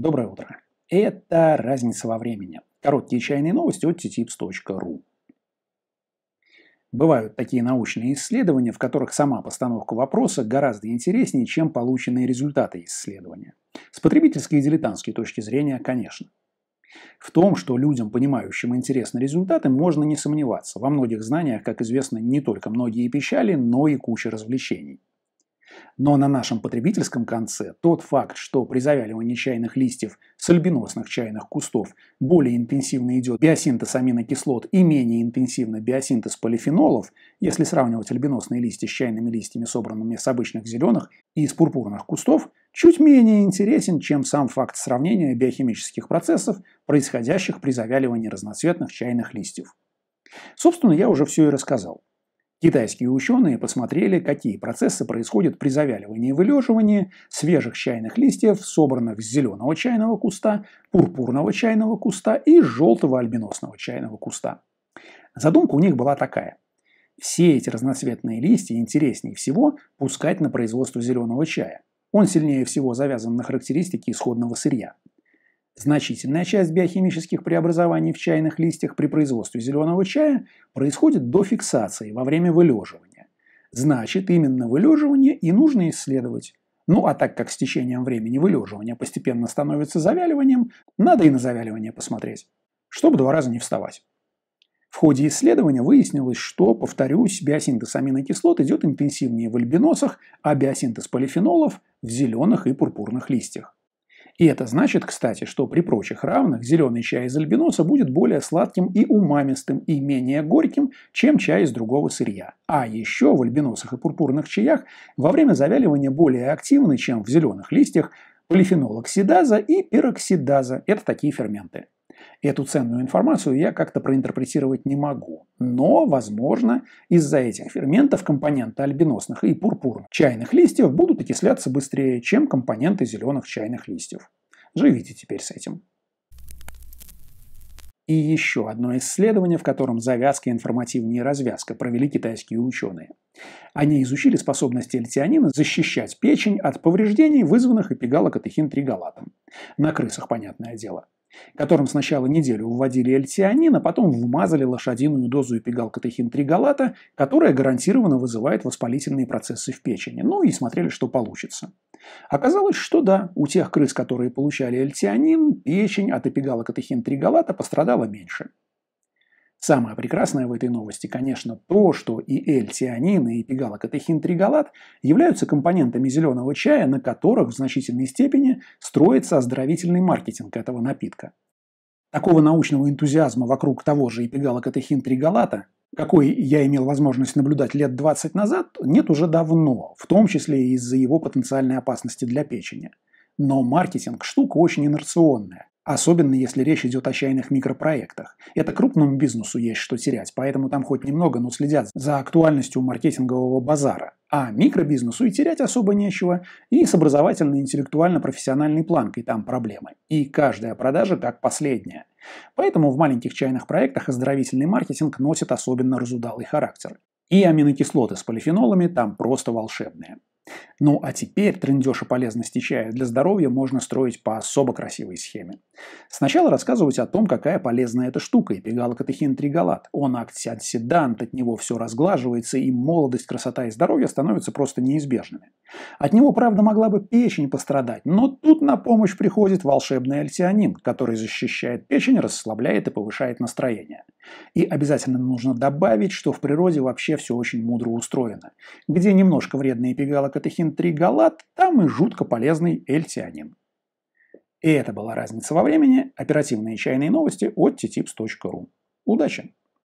Доброе утро. Это «Разница во времени». Короткие чайные новости от ttipс.ru. Бывают такие научные исследования, в которых сама постановка вопроса гораздо интереснее, чем полученные результаты исследования. С потребительской и дилетантской точки зрения, конечно. В том, что людям, понимающим интересны результаты, можно не сомневаться. Во многих знаниях, как известно, не только многие печали, но и куча развлечений. Но на нашем потребительском конце тот факт, что при завяливании чайных листьев с альбиносных чайных кустов более интенсивно идет биосинтез аминокислот и менее интенсивно биосинтез полифенолов, если сравнивать альбиносные листья с чайными листьями, собранными с обычных зеленых и из пурпурных кустов, чуть менее интересен, чем сам факт сравнения биохимических процессов, происходящих при завяливании разноцветных чайных листьев. Собственно, я уже все и рассказал. Китайские ученые посмотрели, какие процессы происходят при завяливании и вылеживании свежих чайных листьев, собранных с зеленого чайного куста, пурпурного чайного куста и желтого альбиносного чайного куста. Задумка у них была такая. Все эти разноцветные листья интереснее всего пускать на производство зеленого чая. Он сильнее всего завязан на характеристики исходного сырья. Значительная часть биохимических преобразований в чайных листьях при производстве зеленого чая происходит до фиксации, во время вылеживания. Значит, именно вылеживание и нужно исследовать. Ну а так как с течением времени вылеживание постепенно становится завяливанием, надо и на завяливание посмотреть, чтобы два раза не вставать. В ходе исследования выяснилось, что, повторюсь, биосинтез аминокислот идет интенсивнее в альбиносах, а биосинтез полифенолов – в зеленых и пурпурных листьях. И это значит, кстати, что при прочих равных зеленый чай из альбиноса будет более сладким и умамистым, и менее горьким, чем чай из другого сырья. А еще в альбиносах и пурпурных чаях во время завяливания более активны, чем в зеленых листьях, полифенолоксидаза и пероксидаза – это такие ферменты. Эту ценную информацию я как-то проинтерпретировать не могу. Но, возможно, из-за этих ферментов компоненты альбиносных и пурпурных чайных листьев будут окисляться быстрее, чем компоненты зеленых чайных листьев. Живите теперь с этим. И еще одно исследование, в котором завязка информативнее развязка, провели китайские ученые. Они изучили способности литианина защищать печень от повреждений, вызванных эпигалокатехин-тригалатом. На крысах, понятное дело которым сначала неделю вводили эльтианин, а потом вмазали лошадиную дозу эпигалкатехин-тригалата, которая гарантированно вызывает воспалительные процессы в печени. Ну и смотрели, что получится. Оказалось, что да, у тех крыс, которые получали эльтианин, печень от эпигалокатехин-тригалата пострадала меньше. Самое прекрасное в этой новости, конечно, то, что и L-тианин, и эпигалокатехин-тригалат являются компонентами зеленого чая, на которых в значительной степени строится оздоровительный маркетинг этого напитка. Такого научного энтузиазма вокруг того же эпигалокатехин-тригалата, какой я имел возможность наблюдать лет 20 назад, нет уже давно, в том числе из-за его потенциальной опасности для печени. Но маркетинг – штука очень инерционная. Особенно, если речь идет о чайных микропроектах. Это крупному бизнесу есть что терять, поэтому там хоть немного, но следят за актуальностью маркетингового базара. А микробизнесу и терять особо нечего, и с образовательно-интеллектуально-профессиональной планкой там проблемы. И каждая продажа как последняя. Поэтому в маленьких чайных проектах оздоровительный маркетинг носит особенно разудалый характер. И аминокислоты с полифенолами там просто волшебные. Ну а теперь трендеж о полезности чая для здоровья можно строить по особо красивой схеме. Сначала рассказывать о том, какая полезная эта штука, эпигалокатехин тригалат. Он антиоксидант, от него все разглаживается, и молодость, красота и здоровье становятся просто неизбежными. От него, правда, могла бы печень пострадать, но тут на помощь приходит волшебный альтианин, который защищает печень, расслабляет и повышает настроение. И обязательно нужно добавить, что в природе вообще все очень мудро устроено. Где немножко вредный эпигалокатехин-3 галат, там и жутко полезный эльтианин. И это была разница во времени. Оперативные чайные новости от ttipс.ru. Удачи!